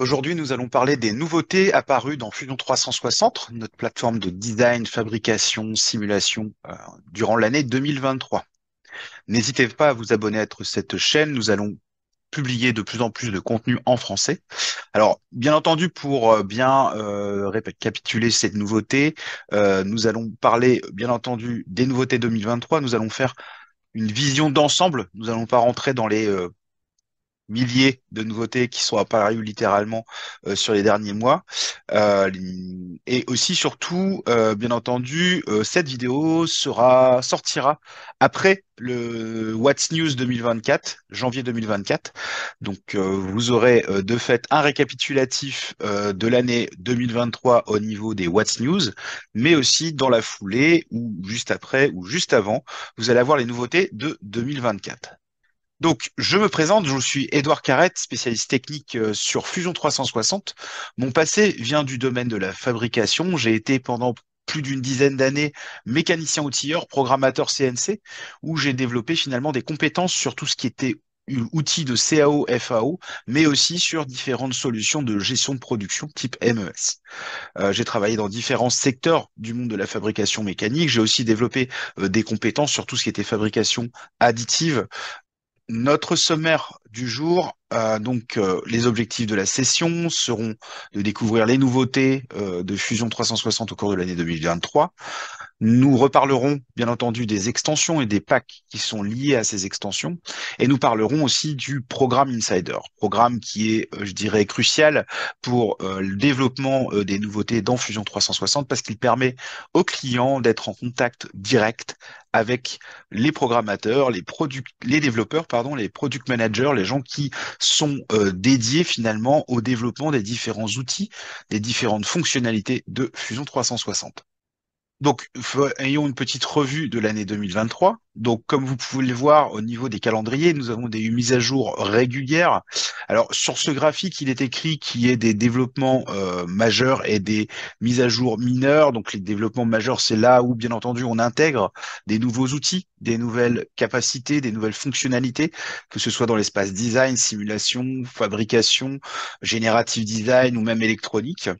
Aujourd'hui, nous allons parler des nouveautés apparues dans Fusion 360, notre plateforme de design, fabrication, simulation euh, durant l'année 2023. N'hésitez pas à vous abonner à cette chaîne, nous allons publier de plus en plus de contenu en français. Alors, bien entendu, pour euh, bien euh, récapituler cette nouveauté, nous allons parler, bien entendu, des nouveautés 2023. Nous allons faire une vision d'ensemble. Nous allons pas rentrer dans les milliers de nouveautés qui sont apparues littéralement euh, sur les derniers mois. Euh, et aussi, surtout, euh, bien entendu, cette vidéo sera sortira après le What's News 2024, janvier 2024. Donc, vous aurez de fait un récapitulatif de l'année 2023 au niveau des What's News, mais aussi dans la foulée ou juste après ou juste avant, vous allez avoir les nouveautés de 2024. Donc, je me présente, je suis Édouard Carrette, spécialiste technique euh, sur Fusion 360. Mon passé vient du domaine de la fabrication. J'ai été pendant plus d'une dizaine d'années mécanicien outilleur, programmateur CNC, où j'ai développé finalement des compétences sur tout ce qui était outil de CAO, FAO, mais aussi sur différentes solutions de gestion de production type MES. Euh, j'ai travaillé dans différents secteurs du monde de la fabrication mécanique. J'ai aussi développé euh, des compétences sur tout ce qui était fabrication additive, notre sommaire du jour, euh, donc euh, les objectifs de la session seront de découvrir les nouveautés euh, de Fusion 360 au cours de l'année 2023, nous reparlerons, bien entendu, des extensions et des packs qui sont liés à ces extensions. Et nous parlerons aussi du programme Insider, programme qui est, euh, je dirais, crucial pour euh, le développement euh, des nouveautés dans Fusion 360 parce qu'il permet aux clients d'être en contact direct avec les programmateurs, les, les développeurs, pardon, les product managers, les gens qui sont dédiés finalement au développement des différents outils, des différentes fonctionnalités de Fusion 360. Donc, ayons une petite revue de l'année 2023. Donc, comme vous pouvez le voir au niveau des calendriers, nous avons des mises à jour régulières. Alors, sur ce graphique, il est écrit qu'il y ait des développements euh, majeurs et des mises à jour mineures. Donc, les développements majeurs, c'est là où, bien entendu, on intègre des nouveaux outils, des nouvelles capacités, des nouvelles fonctionnalités, que ce soit dans l'espace design, simulation, fabrication, générative design ou même électronique.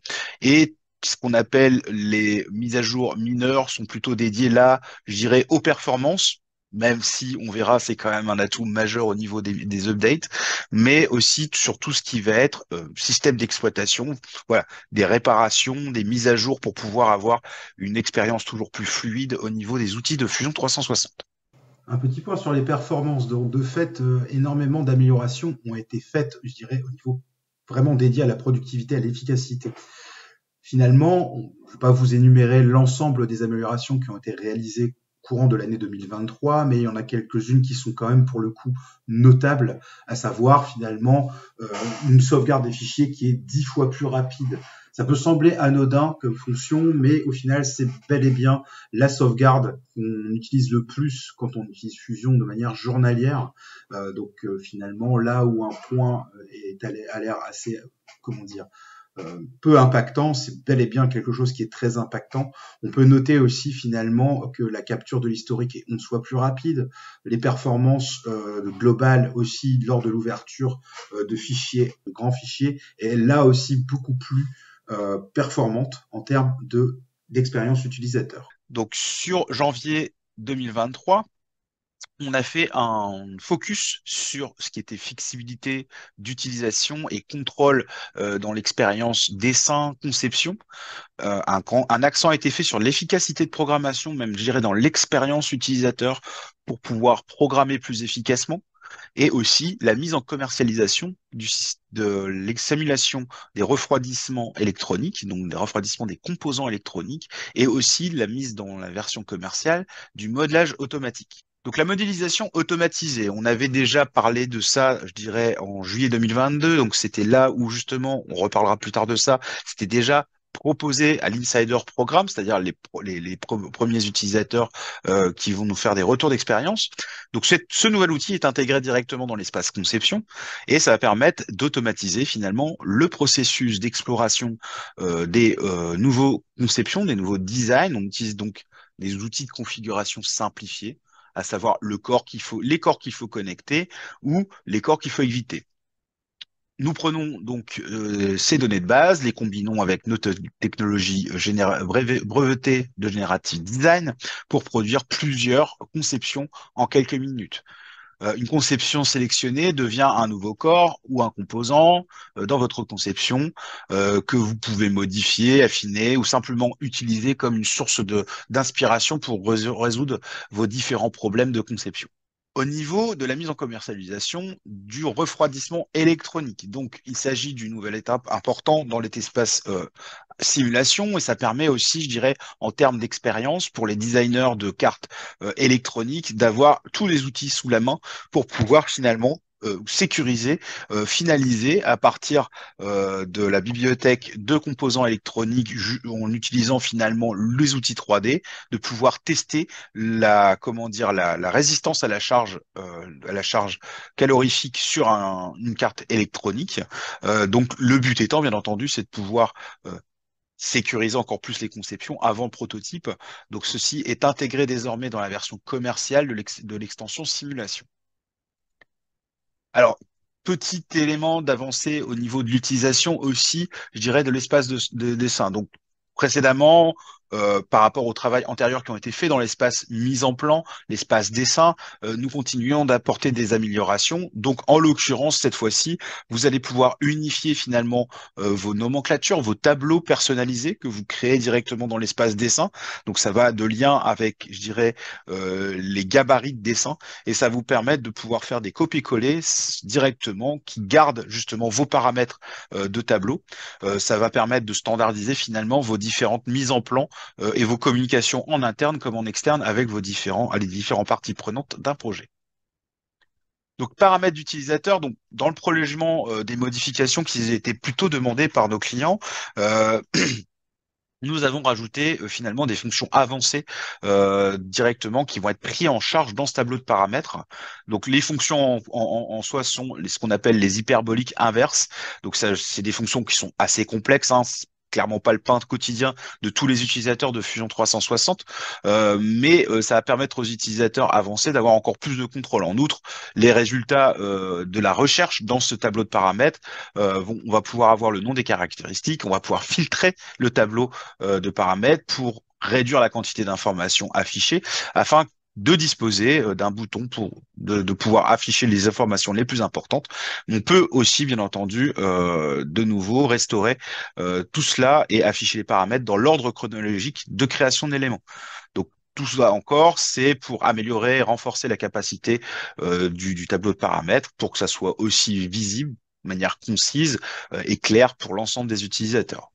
Et ce qu'on appelle les mises à jour mineures sont plutôt dédiées là, je dirais, aux performances, même si on verra, c'est quand même un atout majeur au niveau des, updates, mais aussi sur tout ce qui va être euh, système d'exploitation, voilà, des réparations, des mises à jour pour pouvoir avoir une expérience toujours plus fluide au niveau des outils de Fusion 360. Un petit point sur les performances. Donc, de fait, euh, énormément d'améliorations ont été faites, je dirais, au niveau vraiment dédié à la productivité, à l'efficacité. Finalement, je ne vais pas vous énumérer l'ensemble des améliorations qui ont été réalisées courant de l'année 2023, mais il y en a quelques-unes qui sont quand même pour le coup notables, à savoir finalement euh, une sauvegarde des fichiers qui est dix fois plus rapide. Ça peut sembler anodin comme fonction, mais au final c'est bel et bien la sauvegarde qu'on utilise le plus quand on utilise Fusion de manière journalière. Euh, donc euh, finalement là où un point est à l'air assez, comment dire, euh, peu impactant, c'est bel et bien quelque chose qui est très impactant. On peut noter aussi finalement que la capture de l'historique est on soit plus rapide, les performances euh, globales aussi lors de l'ouverture euh, de fichiers, de grands fichiers, est là aussi beaucoup plus euh, performante en termes de d'expérience utilisateur. Donc sur janvier 2023, on a fait un focus sur ce qui était flexibilité d'utilisation et contrôle euh, dans l'expérience dessin, conception. Euh, un, un accent a été fait sur l'efficacité de programmation, même je dans l'expérience utilisateur, pour pouvoir programmer plus efficacement et aussi la mise en commercialisation du, de l'examulation des refroidissements électroniques, donc des refroidissements des composants électroniques, et aussi la mise dans la version commerciale du modelage automatique. Donc la modélisation automatisée, on avait déjà parlé de ça, je dirais, en juillet 2022. Donc c'était là où justement, on reparlera plus tard de ça, c'était déjà proposé à l'insider programme, c'est-à-dire les, les, premiers utilisateurs euh, qui vont nous faire des retours d'expérience. Donc ce nouvel outil est intégré directement dans l'espace conception et ça va permettre d'automatiser finalement le processus d'exploration euh, des euh, nouveaux conceptions, des nouveaux designs. On utilise donc des outils de configuration simplifiés à savoir le corps qu'il faut, les corps qu'il faut connecter ou les corps qu'il faut éviter. Nous prenons donc euh, ces données de base, les combinons avec notre technologie euh, brevetée de Generative Design pour produire plusieurs conceptions en quelques minutes. Euh, une conception sélectionnée devient un nouveau corps ou un composant euh, dans votre conception euh, que vous pouvez modifier, affiner ou simplement utiliser comme une source d'inspiration pour résoudre vos différents problèmes de conception au niveau de la mise en commercialisation du refroidissement électronique. Donc, il s'agit d'une nouvelle étape importante dans l'espace euh, simulation et ça permet aussi, je dirais, en termes d'expérience pour les designers de cartes euh, électroniques, d'avoir tous les outils sous la main pour pouvoir finalement euh, sécurisé, euh, finalisé à partir euh, de la bibliothèque de composants électroniques en utilisant finalement les outils 3D, de pouvoir tester la comment dire la, résistance à la charge à la charge calorifique sur une carte électronique. donc le but étant bien entendu, c'est de pouvoir sécuriser encore plus les conceptions avant le prototype. Donc ceci est intégré désormais dans la version commerciale de l'extension simulation. Alors, petit élément d'avancée au niveau de l'utilisation aussi, je dirais, de l'espace de, dessin. Donc, précédemment, euh, par rapport au travail antérieur qui ont été fait dans l'espace mise en plan, l'espace dessin, euh, nous continuons d'apporter des améliorations. Donc, en l'occurrence, cette fois-ci, vous allez pouvoir unifier finalement euh, vos nomenclatures, vos tableaux personnalisés que vous créez directement dans l'espace dessin. Donc, ça va de lien avec, je dirais, les gabarits de dessin et ça vous permet de pouvoir faire des copier-coller directement qui gardent justement vos paramètres de tableau. ça va permettre de standardiser finalement vos différentes mises en plan euh, et vos communications en interne comme en externe avec vos différents, les différents parties prenantes d'un projet. Donc paramètres d'utilisateur, donc dans le prolongement euh, des modifications qui étaient plutôt demandées par nos clients, euh, nous avons rajouté finalement des fonctions avancées directement qui vont être prises en charge dans ce tableau de paramètres. Donc les fonctions en, soi sont ce qu'on appelle les hyperboliques inverses. Donc ça, c'est des fonctions qui sont assez complexes. Hein clairement pas le peintre quotidien de tous les utilisateurs de Fusion 360, euh, mais euh, ça va permettre aux utilisateurs avancés d'avoir encore plus de contrôle. En outre, les résultats euh, de la recherche dans ce tableau de paramètres, on va pouvoir avoir le nom des caractéristiques, on va pouvoir filtrer le tableau de paramètres pour réduire la quantité d'informations affichées afin de disposer euh, d'un bouton pour de, pouvoir afficher les informations les plus importantes. On peut aussi, bien entendu, euh, de nouveau restaurer euh, tout cela et afficher les paramètres dans l'ordre chronologique de création d'éléments. Donc tout cela encore, c'est pour améliorer, et renforcer la capacité du, du tableau de paramètres pour que ça soit aussi visible de manière concise et claire pour l'ensemble des utilisateurs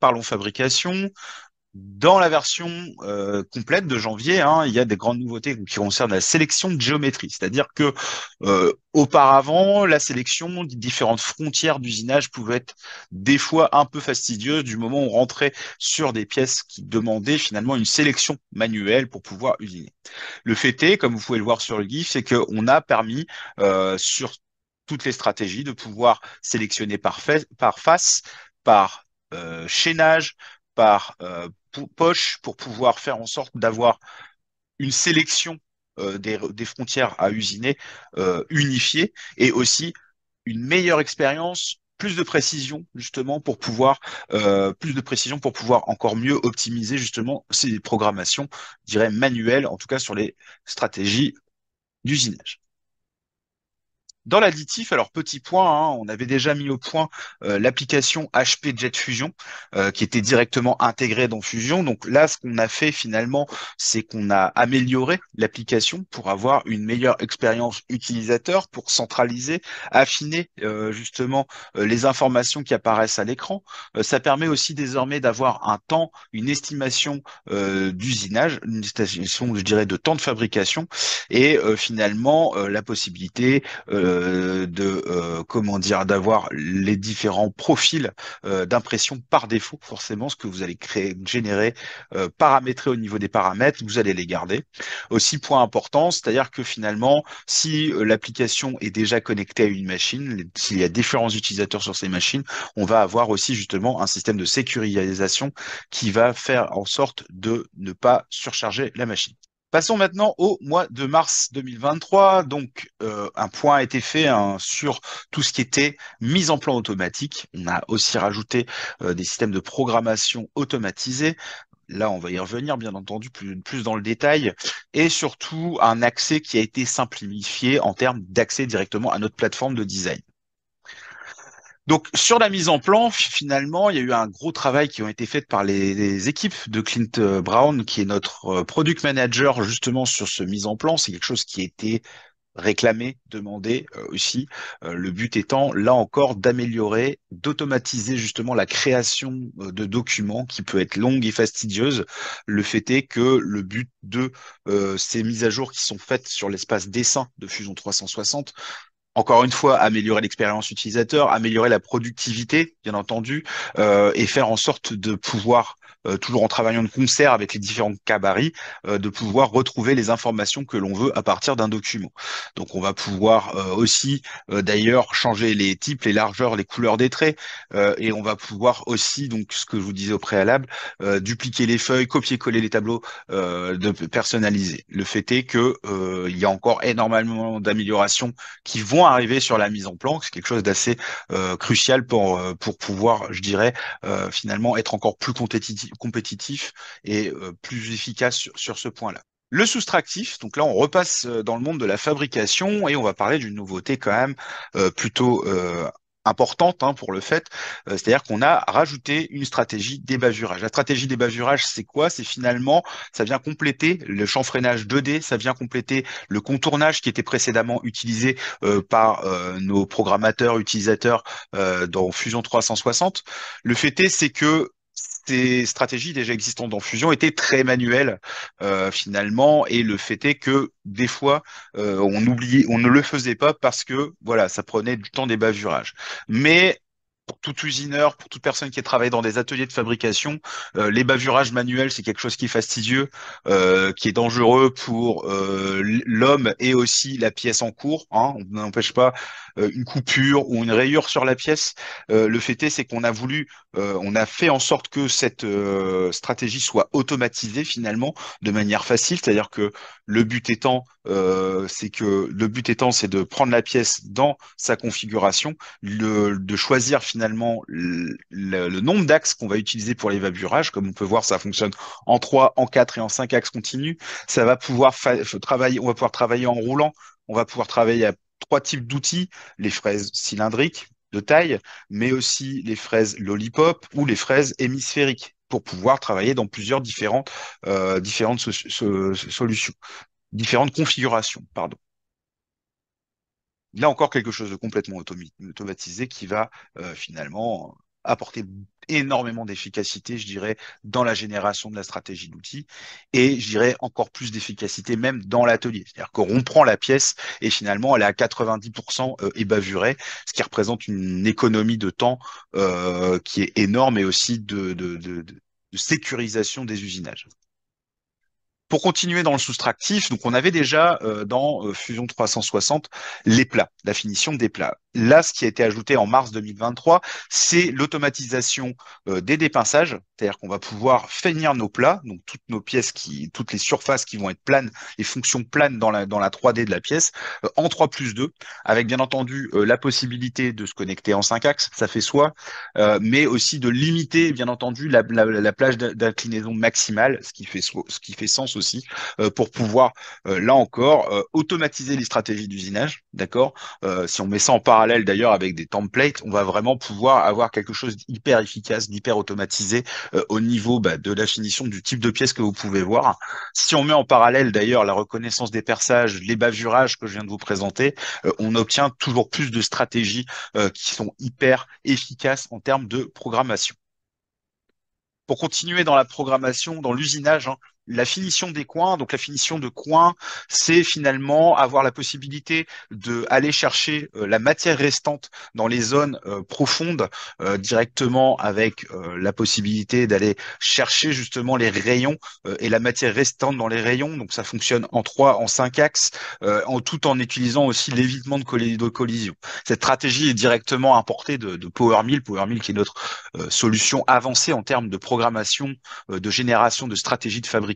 parlons fabrication. Dans la version euh, complète de janvier, hein, il y a des grandes nouveautés qui concernent la sélection de géométrie, c'est-à-dire que euh, auparavant, la sélection des différentes frontières d'usinage pouvait être des fois un peu fastidieuse du moment où on rentrait sur des pièces qui demandaient finalement une sélection manuelle pour pouvoir usiner. Le fait est, comme vous pouvez le voir sur le GIF, c'est qu'on a permis euh, sur toutes les stratégies de pouvoir sélectionner par, par face, par chaînage, par poche pour pouvoir faire en sorte d'avoir une sélection euh, des, des, frontières à usiner euh, unifiée et aussi une meilleure expérience plus de précision justement pour pouvoir euh, plus de précision pour pouvoir encore mieux optimiser justement ces programmations dirais manuelles en tout cas sur les stratégies d'usinage dans l'additif, alors petit point, hein, on avait déjà mis au point euh, l'application HP Jet Fusion euh, qui était directement intégrée dans Fusion. Donc là, ce qu'on a fait finalement, c'est qu'on a amélioré l'application pour avoir une meilleure expérience utilisateur, pour centraliser, affiner euh, justement les informations qui apparaissent à l'écran. ça permet aussi désormais d'avoir un temps, une estimation d'usinage, une estimation, je dirais, de temps de fabrication et finalement la possibilité euh, de euh, comment dire d'avoir les différents profils euh, d'impression par défaut forcément ce que vous allez créer générer paramétrer au niveau des paramètres vous allez les garder aussi point important c'est-à-dire que finalement si l'application est déjà connectée à une machine s'il y a différents utilisateurs sur ces machines on va avoir aussi justement un système de sécurisation qui va faire en sorte de ne pas surcharger la machine Passons maintenant au mois de mars 2023. Donc, euh, un point a été fait hein, sur tout ce qui était mise en plan automatique. On a aussi rajouté euh, des systèmes de programmation automatisés. Là, on va y revenir, bien entendu, plus, plus, dans le détail. Et surtout, un accès qui a été simplifié en termes d'accès directement à notre plateforme de design. Donc sur la mise en plan, finalement, il y a eu un gros travail qui a été fait par les, équipes de Clint euh, Brown, qui est notre euh, product manager justement sur ce mise en plan. C'est quelque chose qui a été réclamé, demandé euh, aussi. le but étant, là encore, d'améliorer, d'automatiser justement la création de documents qui peut être longue et fastidieuse. Le fait est que le but de ces mises à jour qui sont faites sur l'espace dessin de Fusion 360, encore une fois, améliorer l'expérience utilisateur, améliorer la productivité, bien entendu, euh, et faire en sorte de pouvoir euh, toujours en travaillant de concert avec les différents cabarets, euh, de pouvoir retrouver les informations que l'on veut à partir d'un document. Donc on va pouvoir euh, aussi d'ailleurs changer les types, les largeurs, les couleurs des traits, et on va pouvoir aussi, donc ce que je vous disais au préalable, dupliquer les feuilles, copier-coller les tableaux, de personnaliser. Le fait est que il y a encore énormément d'améliorations qui vont arriver sur la mise en plan, c'est quelque chose d'assez crucial pour pour pouvoir, je dirais, finalement être encore plus compétitif compétitif et euh, plus efficace sur, ce point-là. Le soustractif, donc là on repasse euh, dans le monde de la fabrication et on va parler d'une nouveauté quand même euh, plutôt importante hein, pour le fait, c'est-à-dire qu'on a rajouté une stratégie des d'ébavurage. La stratégie des d'ébavurage, c'est quoi C'est finalement, ça vient compléter le chanfreinage 2D, ça vient compléter le contournage qui était précédemment utilisé par nos programmateurs utilisateurs dans Fusion 360. Le fait est, c'est que ces stratégies déjà existantes dans Fusion étaient très manuelles euh, finalement, et le fait est que des fois euh, on oubliait, on ne le faisait pas parce que voilà, ça prenait du temps des bavurages. Mais pour tout usineur, pour toute personne qui travaille dans des ateliers de fabrication, euh, les bavurages manuels, c'est quelque chose qui est fastidieux, qui est dangereux pour l'homme et aussi la pièce en cours. Hein, on n'empêche pas euh, une coupure ou une rayure sur la pièce. Euh, le fait est, c'est qu'on a voulu, euh, on a fait en sorte que cette stratégie soit automatisée finalement de manière facile, c'est-à-dire que le but étant, c'est que le but étant, c'est de prendre la pièce dans sa configuration, le, de choisir finalement le, le, nombre d'axes qu'on va utiliser pour l'évaburage. Comme on peut voir, ça fonctionne en 3, en 4 et en 5 axes continus. Ça va pouvoir travailler, on va pouvoir travailler en roulant, on va pouvoir travailler à trois types d'outils, les fraises cylindriques de taille, mais aussi les fraises lollipop ou les fraises hémisphériques pour pouvoir travailler dans plusieurs différentes, euh, différentes solutions, différentes configurations, pardon là encore quelque chose de complètement automatisé qui va euh, finalement apporter énormément d'efficacité, je dirais, dans la génération de la stratégie d'outils et je dirais encore plus d'efficacité même dans l'atelier. C'est-à-dire qu'on prend la pièce et finalement elle est à 90% euh, ébavurée, ce qui représente une économie de temps euh, qui est énorme et aussi de, de sécurisation des usinages pour continuer dans le soustractif, donc on avait déjà euh, dans euh, Fusion 360 les plats, la finition des plats. Là, ce qui a été ajouté en mars 2023, c'est l'automatisation euh, des dépinçages, c'est-à-dire qu'on va pouvoir finir nos plats, donc toutes nos pièces qui, toutes les surfaces qui vont être planes, les fonctions planes dans la, dans la 3D de la pièce, en 3 plus 2, avec bien entendu la possibilité de se connecter en 5 axes, ça fait soi, mais aussi de limiter bien entendu la, la plage d'inclinaison maximale, ce qui fait, ce qui fait sens aussi aussi, euh, pour pouvoir, euh, là encore, euh, automatiser les stratégies d'usinage, d'accord Si on met ça en parallèle d'ailleurs avec des templates, on va vraiment pouvoir avoir quelque chose d'hyper efficace, d'hyper automatisé au niveau bah, de la finition du type de pièce que vous pouvez voir. Si on met en parallèle d'ailleurs la reconnaissance des perçages, les bavurages que je viens de vous présenter, on obtient toujours plus de stratégies qui sont hyper efficaces en termes de programmation. Pour continuer dans la programmation, dans l'usinage, hein, la finition des coins, donc la finition de coin, c'est finalement avoir la possibilité d'aller chercher euh, la matière restante dans les zones euh, profondes euh, directement avec la possibilité d'aller chercher justement les rayons et la matière restante dans les rayons. Donc ça fonctionne en trois, en cinq axes, en tout en utilisant aussi l'évitement de, collision. Cette stratégie est directement importée de, PowerMill. PowerMill qui est notre solution avancée en termes de programmation, de génération, de stratégie de fabrication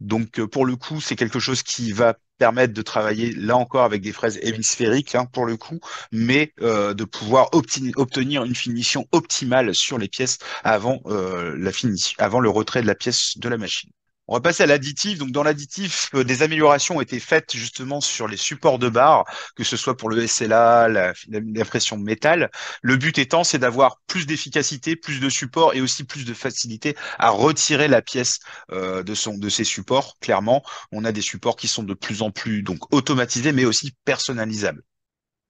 donc euh, pour le coup, c'est quelque chose qui va permettre de travailler là encore avec des fraises hémisphériques hein, pour le coup, mais euh, de pouvoir obtenir une finition optimale sur les pièces avant, euh, la finition, avant le retrait de la pièce de la machine. On va passer à l'additif. Donc, dans l'additif, euh, des améliorations ont été faites justement sur les supports de barre, que ce soit pour le SLA, la, de métal. Le but étant, c'est d'avoir plus d'efficacité, plus de support et aussi plus de facilité à retirer la pièce euh, de son de ses supports. Clairement, on a des supports qui sont de plus en plus donc automatisés, mais aussi personnalisables.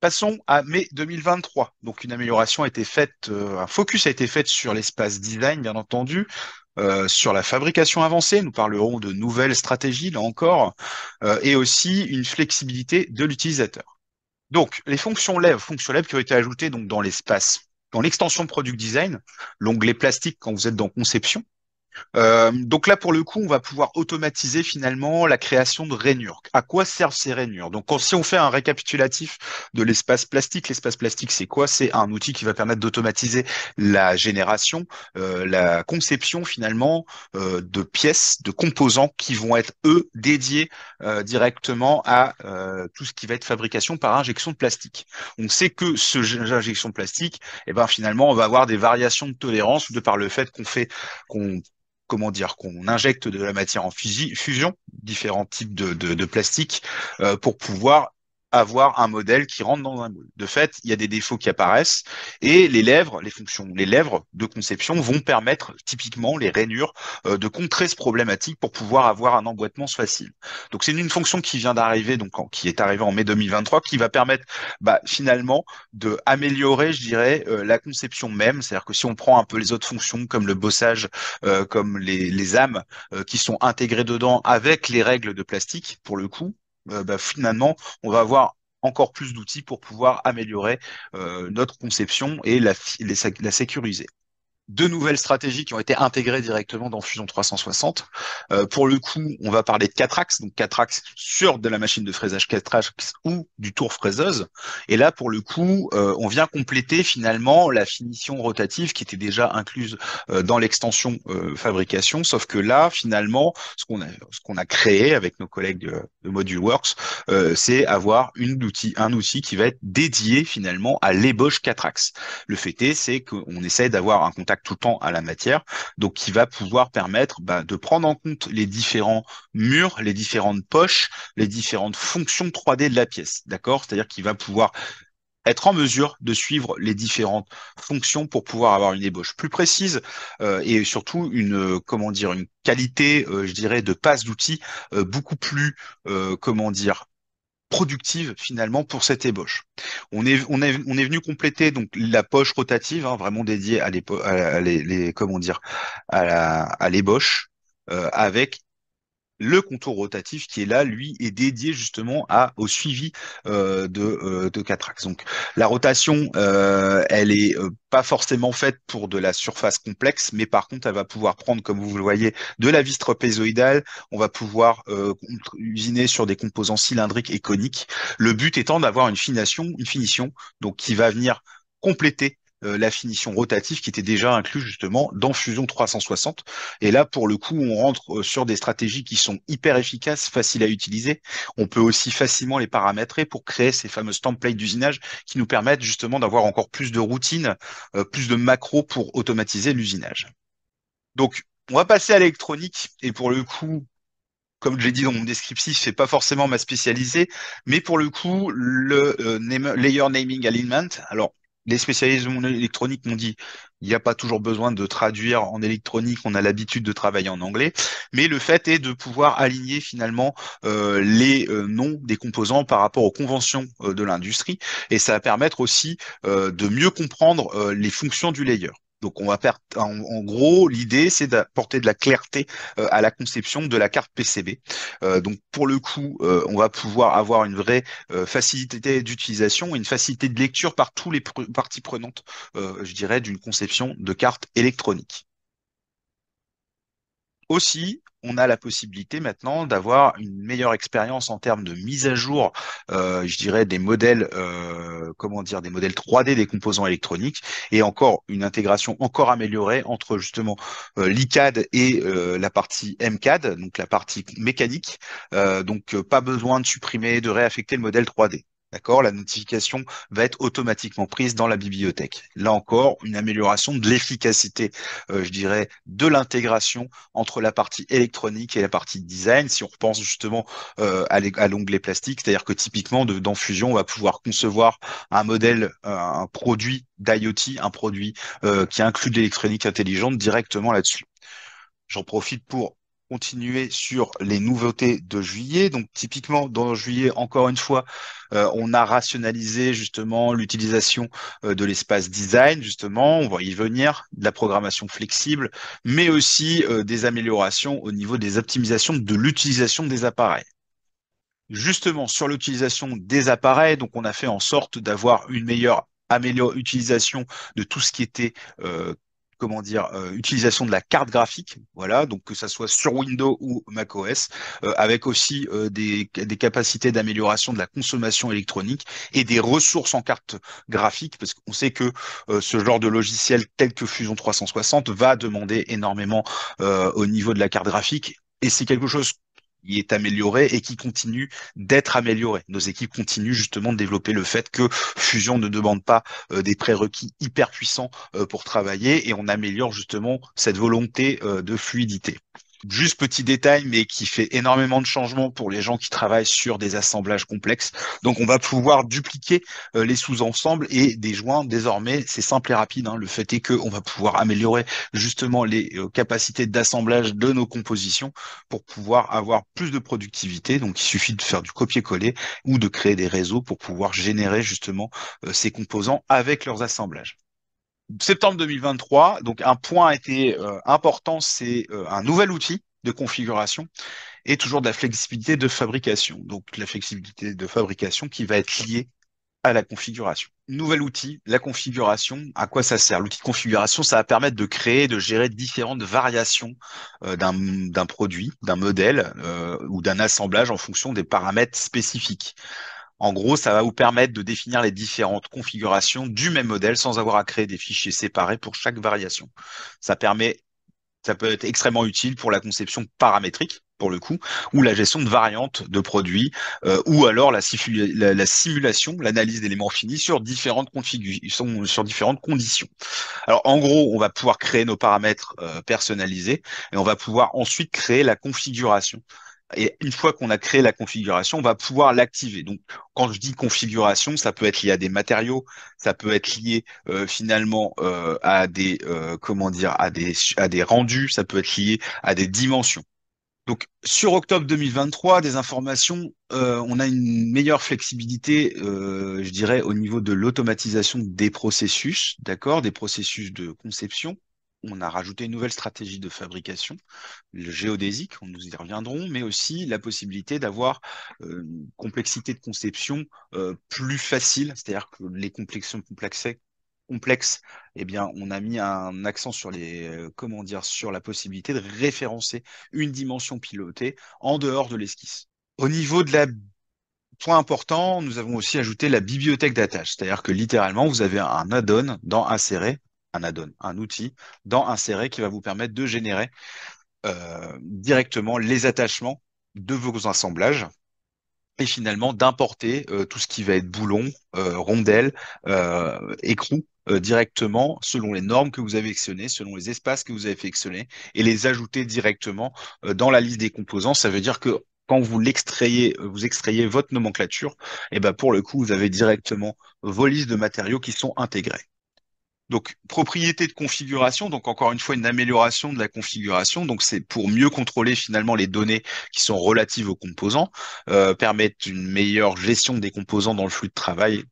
Passons à mai 2023. Donc une amélioration a été faite, euh, un focus a été fait sur l'espace design, bien entendu, euh, sur la fabrication avancée, nous parlerons de nouvelles stratégies, là encore, euh, et aussi une flexibilité de l'utilisateur. Donc, les fonctions lèvres, fonctions qui ont été ajoutées donc, dans l'espace, dans l'extension Product Design, l'onglet plastique quand vous êtes dans Conception, euh, donc là, pour le coup, on va pouvoir automatiser finalement la création de rainures. À quoi servent ces rainures Donc si on fait un récapitulatif de l'espace plastique, l'espace plastique, c'est quoi C'est un outil qui va permettre d'automatiser la génération, euh, la conception finalement euh, de pièces, de composants qui vont être, eux, dédiés directement à tout ce qui va être fabrication par injection de plastique. On sait que ce injection de plastique, et eh ben finalement, on va avoir des variations de tolérance de par le fait qu'on fait qu'on comment dire, qu'on injecte de la matière en fusion, différents types de, de, plastique, euh, pour pouvoir avoir un modèle qui rentre dans un moule. De fait, il y a des défauts qui apparaissent et les lèvres, les fonctions, les lèvres de conception vont permettre typiquement les rainures euh, de contrer ce problématique pour pouvoir avoir un emboîtement facile. Donc c'est une fonction qui vient d'arriver, donc qui est arrivée en mai 2023, qui va permettre bah, finalement de améliorer, je dirais, euh, la conception même. C'est-à-dire que si on prend un peu les autres fonctions comme le bossage, euh, comme les, les âmes qui sont intégrées dedans avec les règles de plastique pour le coup, euh, bah, finalement, on va avoir encore plus d'outils pour pouvoir améliorer euh, notre conception et la, la sécuriser deux nouvelles stratégies qui ont été intégrées directement dans Fusion 360. Euh, pour le coup, on va parler de quatre axes, donc quatre axes sur de la machine de fraisage, quatre axes ou du tour fraiseuse. Et là, pour le coup, euh, on vient compléter finalement la finition rotative qui était déjà incluse euh, dans l'extension fabrication, sauf que là, finalement, ce qu'on a, ce qu'on a créé avec nos collègues de, Module Works, c'est avoir une outil, un outil qui va être dédié finalement à l'ébauche quatre axes. Le fait est, c'est qu'on essaie d'avoir un contact tout le temps à la matière, donc qui va pouvoir permettre ben, de prendre en compte les différents murs, les différentes poches, les différentes fonctions 3D de la pièce, d'accord C'est-à-dire qu'il va pouvoir être en mesure de suivre les différentes fonctions pour pouvoir avoir une ébauche plus précise euh, et surtout une euh, comment dire une qualité, euh, je dirais, de passe d'outils beaucoup plus comment dire productive finalement pour cette ébauche. On est, on est, on est venu compléter donc la poche rotative, hein, vraiment dédiée à, les, à comment dire à l'ébauche, euh, avec le contour rotatif qui est là, lui, est dédié justement au suivi euh, de, 4 euh, quatre axes. Donc la rotation, euh, elle est pas forcément faite pour de la surface complexe, mais par contre, elle va pouvoir prendre, comme vous le voyez, de la vis trapézoïdale. On va pouvoir usiner sur des composants cylindriques et coniques. Le but étant d'avoir une finition, une finition, donc qui va venir compléter euh, la finition rotative qui était déjà inclus justement dans Fusion 360. Et là, pour le coup, on rentre euh, sur des stratégies qui sont hyper efficaces, faciles à utiliser. On peut aussi facilement les paramétrer pour créer ces fameuses templates d'usinage qui nous permettent justement d'avoir encore plus de routines, euh, plus de macros pour automatiser l'usinage. Donc, on va passer à l'électronique et pour le coup, comme je l'ai dit dans mon descriptif, c'est pas forcément ma spécialisée, mais pour le coup, le layer naming alignment. Alors, les spécialistes de électronique m'ont dit, il n'y a pas toujours besoin de traduire en électronique, on a l'habitude de travailler en anglais, mais le fait est de pouvoir aligner finalement euh, les euh, noms des composants par rapport aux conventions euh, de l'industrie, et ça va permettre aussi de mieux comprendre les fonctions du layer. Donc on va faire, en, gros, l'idée c'est d'apporter de la clarté euh, à la conception de la carte PCB. Euh, donc pour le coup, euh, on va pouvoir avoir une vraie facilité d'utilisation, une facilité de lecture par tous les parties prenantes, je dirais, d'une conception de carte électronique. Aussi, on a la possibilité maintenant d'avoir une meilleure expérience en termes de mise à jour, euh, je dirais, des modèles, euh, comment dire, des modèles 3D des composants électroniques et encore une intégration encore améliorée entre justement euh, l'ICAD et la partie MCAD, donc la partie mécanique. donc pas besoin de supprimer, de réaffecter le modèle 3D. D'accord La notification va être automatiquement prise dans la bibliothèque. Là encore, une amélioration de l'efficacité, euh, je dirais, de l'intégration entre la partie électronique et la partie design. Si on repense justement euh, à l'onglet plastique, c'est-à-dire que typiquement, dans Fusion, on va pouvoir concevoir un modèle, euh, un produit d'IoT, un produit qui inclut de l'électronique intelligente directement là-dessus. J'en profite pour continuer sur les nouveautés de juillet. Donc typiquement dans juillet, encore une fois, euh, on a rationalisé justement l'utilisation euh, de l'espace design, justement, on va y venir, de la programmation flexible, mais aussi euh, des améliorations au niveau des optimisations de l'utilisation des appareils justement sur l'utilisation des appareils. Donc, on a fait en sorte d'avoir une meilleure utilisation de tout ce qui était comment dire, euh, utilisation de la carte graphique, voilà, donc que ça soit sur Windows ou macOS, euh, avec aussi euh, des, des capacités d'amélioration de la consommation électronique et des ressources en carte graphique, parce qu'on sait que ce genre de logiciel tel que Fusion 360 va demander énormément au niveau de la carte graphique et c'est quelque chose il est amélioré et qui continue d'être amélioré. Nos équipes continuent justement de développer le fait que Fusion ne demande pas euh, des prérequis hyper puissants euh, pour travailler et on améliore justement cette volonté euh, de fluidité. Juste petit détail, mais qui fait énormément de changements pour les gens qui travaillent sur des assemblages complexes. Donc, on va pouvoir dupliquer euh, les sous-ensembles et des joints. Désormais, c'est simple et rapide. Hein. Le fait est qu'on va pouvoir améliorer justement les euh, capacités d'assemblage de nos compositions pour pouvoir avoir plus de productivité. Donc, il suffit de faire du copier-coller ou de créer des réseaux pour pouvoir générer justement euh, ces composants avec leurs assemblages septembre 2023, donc un point a été euh, important, c'est euh, un nouvel outil de configuration et toujours de la flexibilité de fabrication. Donc la flexibilité de fabrication qui va être liée à la configuration. Nouvel outil, la configuration, à quoi ça sert L'outil de configuration, ça va permettre de créer, de gérer différentes variations euh, d'un produit, d'un modèle ou d'un assemblage en fonction des paramètres spécifiques. En gros, ça va vous permettre de définir les différentes configurations du même modèle sans avoir à créer des fichiers séparés pour chaque variation. Ça permet, ça peut être extrêmement utile pour la conception paramétrique, pour le coup, ou la gestion de variantes de produits, euh, ou alors la, simulation, l'analyse d'éléments finis sur différentes configurations, sur différentes conditions. Alors en gros, on va pouvoir créer nos paramètres euh, personnalisés et on va pouvoir ensuite créer la configuration et une fois qu'on a créé la configuration, on va pouvoir l'activer. Donc, quand je dis configuration, ça peut être lié à des matériaux, ça peut être lié euh, finalement euh, à des euh, comment dire, à des à des rendus, ça peut être lié à des dimensions. Donc, sur octobre 2023, des informations, on a une meilleure flexibilité, je dirais, au niveau de l'automatisation des processus, d'accord, des processus de conception, on a rajouté une nouvelle stratégie de fabrication, le géodésique, on nous y reviendrons, mais aussi la possibilité d'avoir euh, une complexité de conception euh, plus facile, c'est-à-dire que les complexions complexes, eh bien, on a mis un accent sur les, euh, comment dire, sur la possibilité de référencer une dimension pilotée en dehors de l'esquisse. Au niveau de la point important, nous avons aussi ajouté la bibliothèque d'attache, c'est-à-dire que littéralement, vous avez un add-on dans insérer un add-on, un outil dans un e qui va vous permettre de générer euh, directement les attachements de vos assemblages et finalement d'importer euh, tout ce qui va être boulon, euh, rondelle, euh, écrou directement selon les normes que vous avez actionnées, selon les espaces que vous avez sélectionnés et les ajouter directement dans la liste des composants. Ça veut dire que quand vous l'extrayez, vous extrayez votre nomenclature, et eh ben pour le coup, vous avez directement vos listes de matériaux qui sont intégrés. Donc, propriété de configuration, donc encore une fois une amélioration de la configuration, donc c'est pour mieux contrôler finalement les données qui sont relatives aux composants, euh, permettre une meilleure gestion des composants dans le flux de travail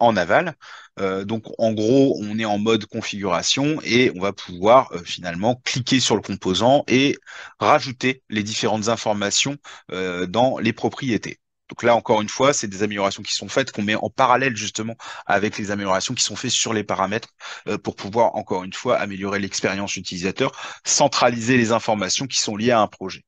en aval. Euh, donc en gros, on est en mode configuration et on va pouvoir euh, finalement cliquer sur le composant et rajouter les différentes informations euh, dans les propriétés. Donc là, encore une fois, c'est des améliorations qui sont faites, qu'on met en parallèle justement avec les améliorations qui sont faites sur les paramètres euh, pour pouvoir, encore une fois, améliorer l'expérience utilisateur, centraliser les informations qui sont liées à un projet.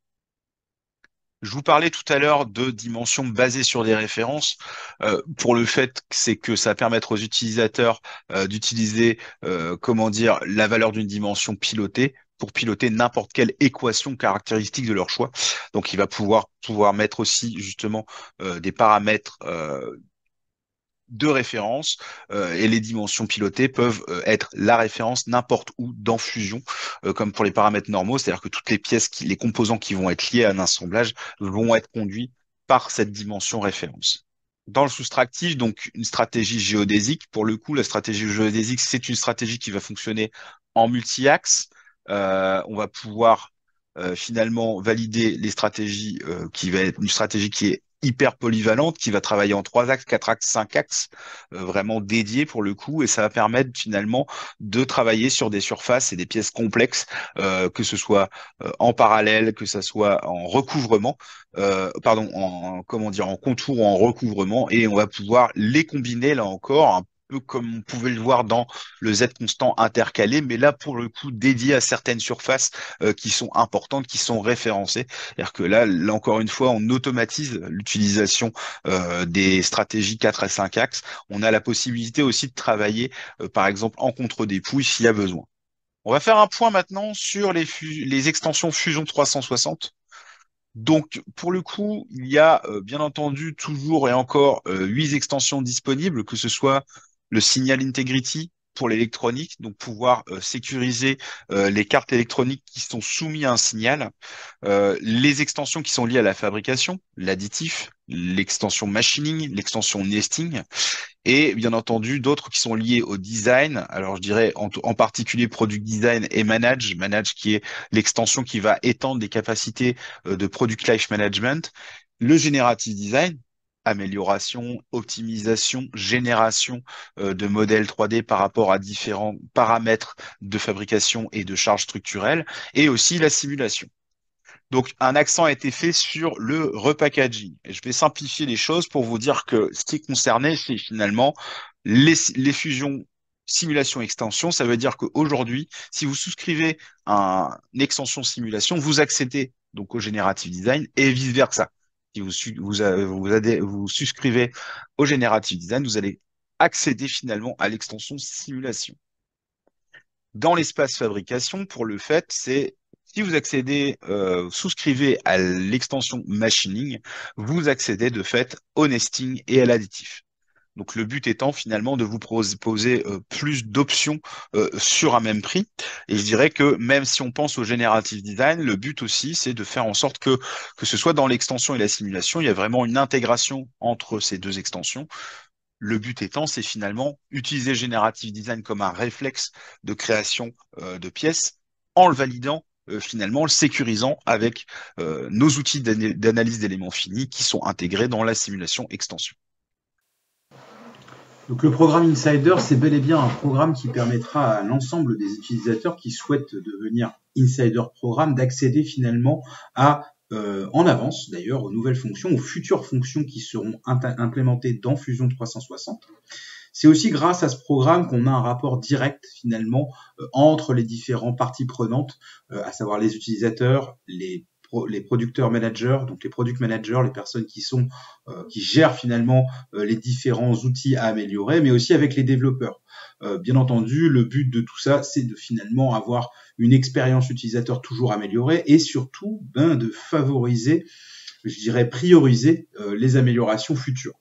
Je vous parlais tout à l'heure de dimensions basées sur des références euh, pour le fait que c'est que ça va permettre aux utilisateurs euh, d'utiliser comment dire la valeur d'une dimension pilotée pour piloter n'importe quelle équation caractéristique de leur choix. Donc il va pouvoir pouvoir mettre aussi justement euh, des paramètres euh, de référence euh, et les dimensions pilotées peuvent être la référence n'importe où dans Fusion, comme pour les paramètres normaux, c'est-à-dire que toutes les pièces, les composants qui vont être liés à un assemblage vont être conduits par cette dimension référence. Dans le soustractif, donc une stratégie géodésique, pour le coup, la stratégie géodésique, c'est une stratégie qui va fonctionner en multi-axes. Euh, on va pouvoir euh, finalement valider les stratégies euh, qui va être une stratégie qui est hyper polyvalente qui va travailler en trois axes, quatre axes, cinq axes, vraiment dédiés pour le coup, et ça va permettre finalement de travailler sur des surfaces et des pièces complexes, que ce soit en parallèle, que ce soit en recouvrement, pardon, en comment dire, en contour ou en recouvrement, et on va pouvoir les combiner là encore, un comme on pouvait le voir dans le Z constant intercalé, mais là pour le coup dédié à certaines surfaces euh, qui sont importantes, qui sont référencées. C'est-à-dire que là, là encore une fois, on automatise l'utilisation euh, des stratégies 4 à 5 axes. On a la possibilité aussi de travailler, euh, par exemple, en contre-dépouille s'il y a besoin. On va faire un point maintenant sur les, les extensions Fusion 360. Donc pour le coup, il y a bien entendu toujours et encore huit extensions disponibles, que ce soit le signal integrity pour l'électronique, donc pouvoir euh, sécuriser euh, les cartes électroniques qui sont soumises à un signal, euh, les extensions qui sont liées à la fabrication, l'additif, l'extension machining, l'extension nesting, et bien entendu d'autres qui sont liées au design. Alors je dirais en, particulier product design et manage, manage qui est l'extension qui va étendre les capacités de product life management, le generative design amélioration, optimisation, génération euh, de modèles 3D par rapport à différents paramètres de fabrication et de charge structurelle, et aussi la simulation. Donc, un accent a été fait sur le repackaging. Et je vais simplifier les choses pour vous dire que ce qui est concerné, c'est finalement les, fusions simulation extension, ça veut dire qu'aujourd'hui, si vous souscrivez à une extension simulation, vous accédez donc au generative design et vice versa si vous, vous, vous, vous souscrivez au Generative Design, vous allez accéder finalement à l'extension simulation. Dans l'espace fabrication, pour le fait, c'est si vous accédez, euh, vous souscrivez à l'extension machining, vous accédez de fait au nesting et à l'additif. Donc le but étant finalement de vous proposer euh, plus d'options euh, sur un même prix. Et je dirais que même si on pense au Generative design, le but aussi c'est de faire en sorte que que ce soit dans l'extension et la simulation, il y a vraiment une intégration entre ces deux extensions. Le but étant, c'est finalement utiliser Generative design comme un réflexe de création euh, de pièces en le validant finalement le sécurisant avec nos outils d'analyse d'éléments finis qui sont intégrés dans la simulation extension. Donc le programme Insider, c'est bel et bien un programme qui permettra à l'ensemble des utilisateurs qui souhaitent devenir Insider Programme d'accéder finalement à euh, en avance d'ailleurs aux nouvelles fonctions, aux futures fonctions qui seront implémentées dans Fusion 360. C'est aussi grâce à ce programme qu'on a un rapport direct finalement euh, entre les différents parties prenantes, euh, à savoir les utilisateurs, les les producteurs managers, donc les product managers, les personnes qui sont euh, qui gèrent finalement euh, les différents outils à améliorer, mais aussi avec les développeurs. Euh, bien entendu, le but de tout ça, c'est de finalement avoir une expérience utilisateur toujours améliorée et surtout ben, de favoriser, je dirais prioriser les améliorations futures.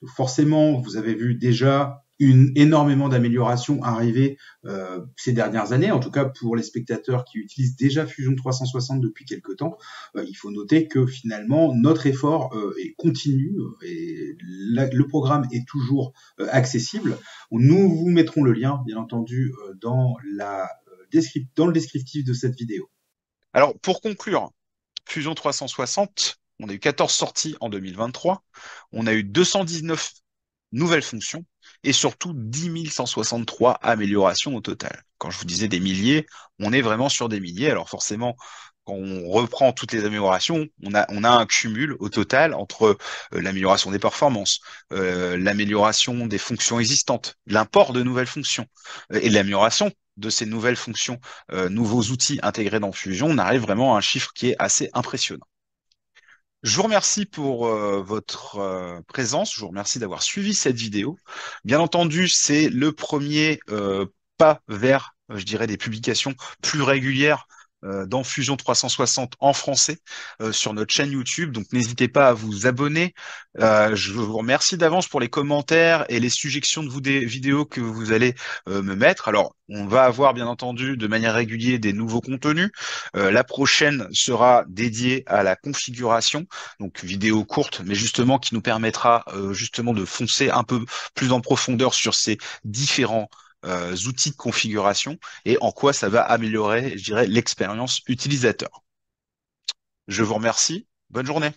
Donc forcément, vous avez vu déjà une, énormément d'améliorations arrivées euh, ces dernières années, en tout cas pour les spectateurs qui utilisent déjà Fusion 360 depuis quelque temps. Euh, il faut noter que finalement notre effort euh, est continu et le programme est toujours accessible. Nous vous mettrons le lien, bien entendu, dans, la, dans le descriptif de cette vidéo. Alors pour conclure, Fusion 360, on a eu 14 sorties en 2023, on a eu 219 nouvelles fonctions et surtout 10 163 améliorations au total. Quand je vous disais des milliers, on est vraiment sur des milliers. Alors forcément, quand on reprend toutes les améliorations, on a, on a un cumul au total entre euh, l'amélioration des performances, euh, l'amélioration des fonctions existantes, l'import de nouvelles fonctions euh, et l'amélioration de ces nouvelles fonctions, nouveaux outils intégrés dans Fusion, on arrive vraiment à un chiffre qui est assez impressionnant. Je vous remercie pour euh, votre euh, présence. Je vous remercie d'avoir suivi cette vidéo. Bien entendu, c'est le premier euh, pas vers, je dirais, des publications plus régulières euh, dans Fusion 360 en français euh, sur notre chaîne YouTube. Donc n'hésitez pas à vous abonner. Euh, je vous remercie d'avance pour les commentaires et les suggestions de vous vidéos que vous allez me mettre. Alors on va avoir bien entendu de manière régulière des nouveaux contenus. la prochaine sera dédiée à la configuration, donc vidéo courte, mais justement qui nous permettra justement de foncer un peu plus en profondeur sur ces différents euh, outils de configuration et en quoi ça va améliorer, je dirais, l'expérience utilisateur. Je vous remercie. Bonne journée.